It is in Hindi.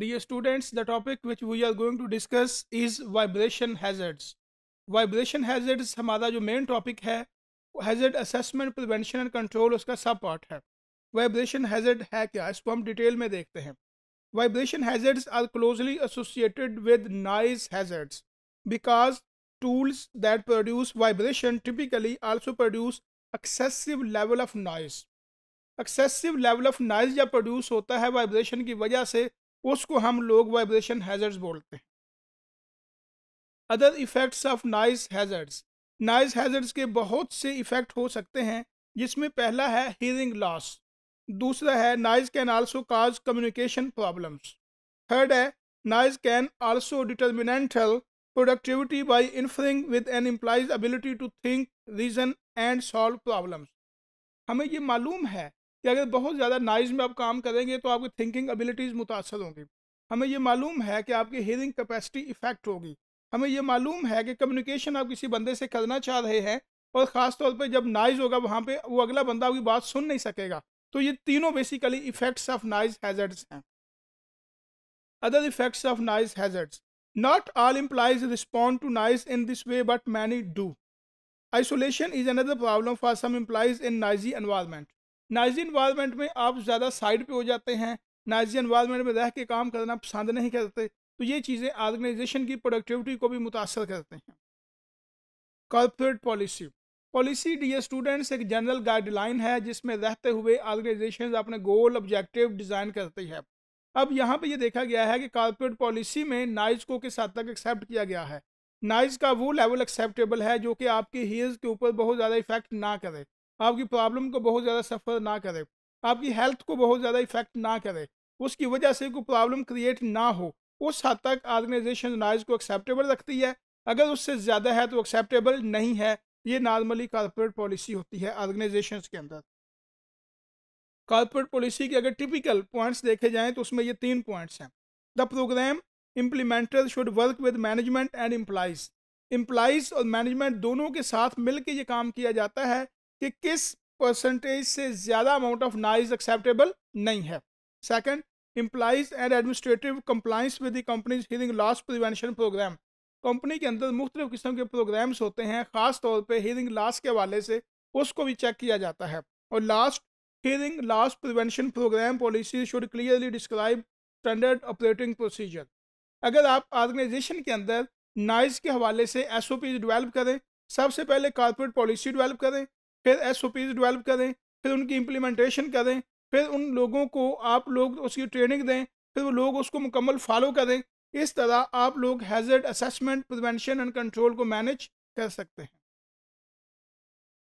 Dear students, the topic which we are going to discuss is vibration hazards. Vibration hazards हमारा जो main topic है hazard assessment, prevention and control उसका सब part है वाइब्रेशन हैजर्ड है क्या इसको हम डिटेल में देखते हैं vibration hazards are closely associated with noise hazards because tools that produce vibration typically also produce excessive level of noise excessive level of noise जब प्रोड्यूस होता है वाइब्रेशन की वजह से उसको हम लोग वाइब्रेशन हैजर्ड्स बोलते हैं other effects of noise hazards noise hazards के बहुत से इफ़ेक्ट हो सकते हैं जिसमें पहला है हियरिंग लॉस दूसरा है noise can also cause communication problems third है noise can also detrimental productivity by interfering with an employee's ability to think reason and solve problems हमें ये मालूम है कि अगर बहुत ज़्यादा नॉइज़ में आप काम करेंगे तो आपकी थिंकिंग एबिलिटीज़ मुतासर होंगी हमें यह मालूम है कि आपकी हेयरिंग कैपेसिटी इफ़ेक्ट होगी हमें यह मालूम है कि कम्युनिकेशन आप किसी बंदे से करना चाह रहे हैं और ख़ास तौर पर जब नाइज होगा वहाँ पर वो अगला बंदा आपकी बात सुन नहीं सकेगा तो ये तीनों basically effects of noise hazards हैं other effects of noise hazards not all employees respond to noise in this way but many do isolation is another problem for some employees in noisy environment noisy environment में आप ज़्यादा साइड पे हो जाते हैं नाजी इन्वायरमेंट में रह के काम करना पसंद नहीं करते तो ये चीज़ें ऑर्गेनाइजेशन की प्रोडक्टिविटी को भी मुतासर करते हैं कॉरपोरेट पॉलिसी पॉलिसी डी स्टूडेंट्स एक जनरल गाइडलाइन है जिसमें रहते हुए ऑर्गेनाइजेशन अपने गोल ऑब्जेक्टिव डिज़ाइन करते हैं अब यहाँ पे ये देखा गया है कि कॉरपोरेट पॉलिसी में नाइज को किस हद तक एक्सेप्ट किया गया है नाइज का वो लेवल एक्सेप्टेबल है जो कि आपके हेयर्स के ऊपर बहुत ज़्यादा इफेक्ट ना करे आपकी प्रॉब्लम को बहुत ज़्यादा सफ़र ना करे आपकी हेल्थ को बहुत ज़्यादा इफ़ेक्ट ना करे उसकी वजह से कोई प्रॉब्लम क्रिएट ना हो उस हद तक आर्गेनाइजेशन नॉइज़ को एक्सेप्टेबल रखती है अगर उससे ज़्यादा है तो एक्सेप्टेबल नहीं है ये नॉर्मली कॉरपोरेट पॉलिसी होती है आर्गेनाइजेशन के अंदर कॉरपोरेट पॉलिसी के अगर टिपिकल पॉइंट्स देखे जाएँ तो उसमें ये तीन पॉइंट्स हैं the program implementer should work with management and employees employees और मैनेजमेंट दोनों के साथ मिल के ये काम किया जाता है कि किस परसेंटेज से ज़्यादा अमाउंट ऑफ नॉइज एक्सेप्टेबल नहीं है second employees and administrative compliance with the company's hearing loss prevention program company के अंदर मुख्तु किस्म के प्रोग्राम्स होते हैं ख़ास तौर पर हीरिंग लॉस के हवाले से उसको भी चेक किया जाता है और last hearing loss prevention program policy should clearly describe standard operating procedure अगर आप ऑर्गेनाइजेशन के अंदर नाइज के हवाले से एस ओ पी डिवेल्प करें सबसे पहले कॉरपोरेट पॉलिसी डिवेल्प करें फिर एस ओ पीज डिवेल्प करें फिर उनकी इम्प्लीमेंटेशन करें फिर उन लोगों को आप लोग उसकी ट्रेनिंग दें फिर वो लोग उसको मुकम्मल फॉलो करें इस तरह आप लोग hazard assessment prevention and control को मैनेज कर सकते हैं